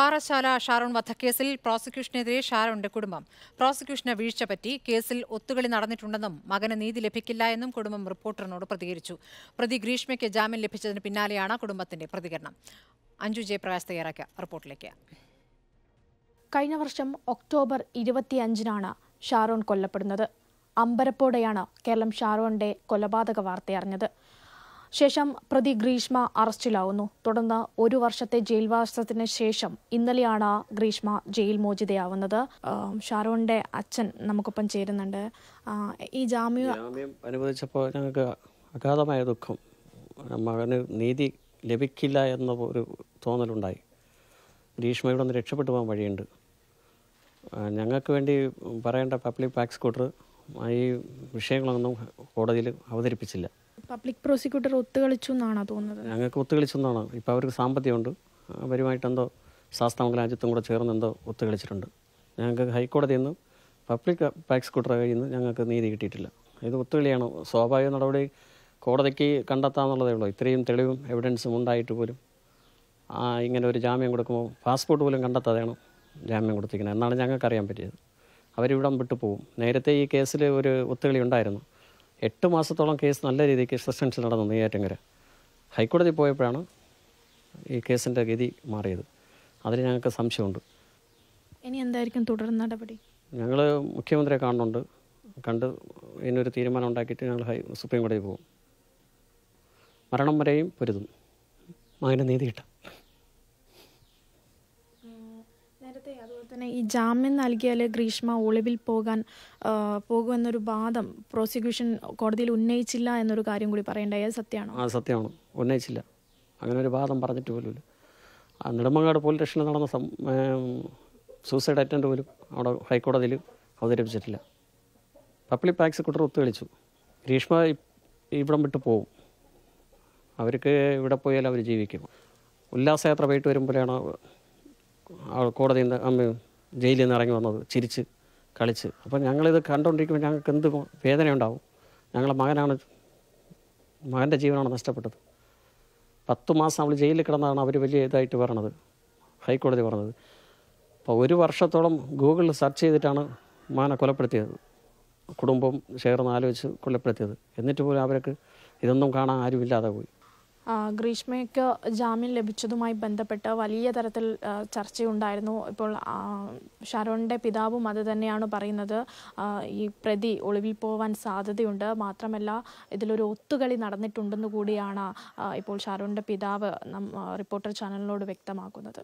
പാറശാല ഷാരോൺ വധക്കേസിൽ പ്രോസിക്യൂഷനെതിരെ ഷാരോണിന്റെ കുടുംബം പ്രോസിക്യൂഷന് വീഴ്ച പറ്റി കേസിൽ ഒത്തുകളി നടന്നിട്ടുണ്ടെന്നും മകന് നീതി ലഭിക്കില്ല എന്നും കുടുംബം റിപ്പോർട്ടറിനോട് പ്രതികരിച്ചു പ്രതി ഗ്രീഷ്മയ്ക്ക് ജാമ്യം ലഭിച്ചതിന് പിന്നാലെയാണ് കുടുംബത്തിന്റെ പ്രതികരണം അഞ്ജു ജയപ്രകാശ് തയ്യാറാക്കിയ റിപ്പോർട്ടിലേക്ക് കഴിഞ്ഞ വർഷം ഒക്ടോബർ ഇരുപത്തിയഞ്ചിനാണ് ഷാരോൺ കൊല്ലപ്പെടുന്നത് അമ്പരപ്പോടെയാണ് കേരളം ഷാരോണിന്റെ കൊലപാതക വാർത്തയറിഞ്ഞത് ശേഷം പ്രതി ഗ്രീഷ്മ അറസ്റ്റിലാവുന്നു തുടർന്ന് ഒരു വർഷത്തെ ജയിൽവാസത്തിന് ശേഷം ഇന്നലെയാണ് ഗ്രീഷ്മ ജയിൽ മോചിതയാവുന്നത് ഷാരോന്റെ അച്ഛൻ നമുക്കൊപ്പം ചേരുന്നുണ്ട് ഈ ജാമ്യം അനുവദിച്ചപ്പോൾ ഞങ്ങൾക്ക് അഗാധമായ ദുഃഖം മകന് നീതി ലഭിക്കില്ല എന്ന ഒരു തോന്നലുണ്ടായി ഗ്രീഷ്മ ഇവിടെ നിന്ന് രക്ഷപ്പെട്ടു പോകാൻ വഴിയുണ്ട് ഞങ്ങൾക്ക് വേണ്ടി പറയേണ്ട പബ്ലിക് പാക്സ് കൂട്ടർ ഈ വിഷയങ്ങളൊന്നും കോടതിയിൽ അവതരിപ്പിച്ചില്ല പബ്ലിക് പ്രോസിക്യൂട്ടർ ഒത്തുകളിച്ചു എന്നാണോ തോന്നുന്നത് ഞങ്ങൾക്ക് ഒത്തുകളിച്ചു എന്നാണ് ഇപ്പോൾ അവർക്ക് സാമ്പത്തികമുണ്ട് അവരുമായിട്ട് എന്തോ ശാസ്താമംഗലം രാജ്യത്തും കൂടെ ചേർന്ന് എന്തോ ഒത്തുകളിച്ചിട്ടുണ്ട് ഞങ്ങൾക്ക് ഹൈക്കോടതിയിൽ നിന്ന് പബ്ലിക് പ്രോസിക്യൂട്ടറെ കയ്യിൽ നിന്ന് ഞങ്ങൾക്ക് നീതി കിട്ടിയിട്ടില്ല ഇത് ഒത്തുകളിയാണ് സ്വാഭാവിക നടപടി കോടതിക്ക് കണ്ടെത്താമെന്നുള്ളതേ ഉള്ളൂ ഇത്രയും തെളിവും എവിഡൻസും ഉണ്ടായിട്ട് പോലും ഇങ്ങനെ ഒരു ജാമ്യം കൊടുക്കുമ്പോൾ പാസ്പോർട്ട് പോലും കണ്ടെത്താതെയാണ് ജാമ്യം കൊടുത്തിരിക്കുന്നത് എന്നാണ് ഞങ്ങൾക്കറിയാൻ പറ്റിയത് അവരിവിടം വിട്ടു പോകും നേരത്തെ ഈ കേസിൽ ഒരു ഒത്തുകളി ഉണ്ടായിരുന്നു എട്ട് മാസത്തോളം കേസ് നല്ല രീതിക്ക് സസ്പെൻഷൻ നടന്നു നെയ്യാറ്റങ്കര ഹൈക്കോടതി പോയപ്പോഴാണ് ഈ കേസിൻ്റെ ഗതി മാറിയത് അതിൽ ഞങ്ങൾക്ക് സംശയമുണ്ട് ഇനി എന്തായിരിക്കും തുടർ നടപടി ഞങ്ങൾ മുഖ്യമന്ത്രിയെ കാണുന്നുണ്ട് കണ്ട് ഇതിനൊരു തീരുമാനം ഉണ്ടാക്കിയിട്ട് ഞങ്ങൾ ഹൈ സുപ്രീം കോടതി പോകും മരണം വരെയും പൊരുതും മകന് നീതി കിട്ടാം നേരത്തെ അതുപോലെ തന്നെ ഈ ജാമ്യം നൽകിയാൽ ഗ്രീഷ്മ ഒളിവിൽ പോകാൻ പോകുമെന്നൊരു വാദം പ്രോസിക്യൂഷൻ കോടതിയിൽ ഉന്നയിച്ചില്ല എന്നൊരു കാര്യം കൂടി പറയേണ്ടായ സത്യമാണ് ആ സത്യമാണ് ഉന്നയിച്ചില്ല അങ്ങനെ ഒരു വാദം പറഞ്ഞിട്ട് ആ നെടുമങ്ങാട് പോലീസ് സ്റ്റേഷനിൽ നടന്ന സൂസൈഡ് അറ്റൻഡ് പോലും അവിടെ ഹൈക്കോടതിയിൽ അവതരിപ്പിച്ചിട്ടില്ല പബ്ലിക് പാക്സ് കുട്ടർ ഒത്തുകളിച്ചു ഗ്രീഷ്മ ഇവിടം വിട്ട് പോകും അവർക്ക് ഇവിടെ പോയാൽ അവർ ജീവിക്കും ഉല്ലാസയാത്ര പോയിട്ട് വരുമ്പോഴാണ് കോടതിയിൽ നിന്ന് അമ്മ ജയിലിൽ നിന്ന് ഇറങ്ങി വന്നത് ചിരിച്ച് കളിച്ച് അപ്പോൾ ഞങ്ങളിത് കണ്ടുകൊണ്ടിരിക്കുമ്പോൾ ഞങ്ങൾക്ക് എന്ത് വേദന ഉണ്ടാവും ഞങ്ങളെ മകനാണ് മകൻ്റെ ജീവനാണ് നഷ്ടപ്പെട്ടത് പത്ത് മാസം അവൾ ജയിലിൽ കിടന്നാണ് അവർ വലിയ ഇതായിട്ട് പറഞ്ഞത് ഹൈക്കോടതി പറഞ്ഞത് അപ്പോൾ ഒരു വർഷത്തോളം ഗൂഗിളിൽ സെർച്ച് ചെയ്തിട്ടാണ് മകനെ കൊലപ്പെടുത്തിയത് കുടുംബം ചേർന്ന് ആലോചിച്ച് കൊലപ്പെടുത്തിയത് എന്നിട്ട് പോലും അവർക്ക് ഇതൊന്നും കാണാൻ ആരുമില്ലാതെ പോയി ഗ്രീഷ്മയ്ക്ക് ജാമ്യം ലഭിച്ചതുമായി ബന്ധപ്പെട്ട് വലിയ തരത്തിൽ ചർച്ചയുണ്ടായിരുന്നു ഇപ്പോൾ ഷരോണിൻ്റെ പിതാവും അത് തന്നെയാണ് പറയുന്നത് ഈ പ്രതി ഒളിവിൽ പോവാൻ സാധ്യതയുണ്ട് മാത്രമല്ല ഇതിലൊരു ഒത്തുകളി നടന്നിട്ടുണ്ടെന്ന് കൂടിയാണ് ഇപ്പോൾ ഷാരോണിൻ്റെ പിതാവ് റിപ്പോർട്ടർ ചാനലിനോട് വ്യക്തമാക്കുന്നത്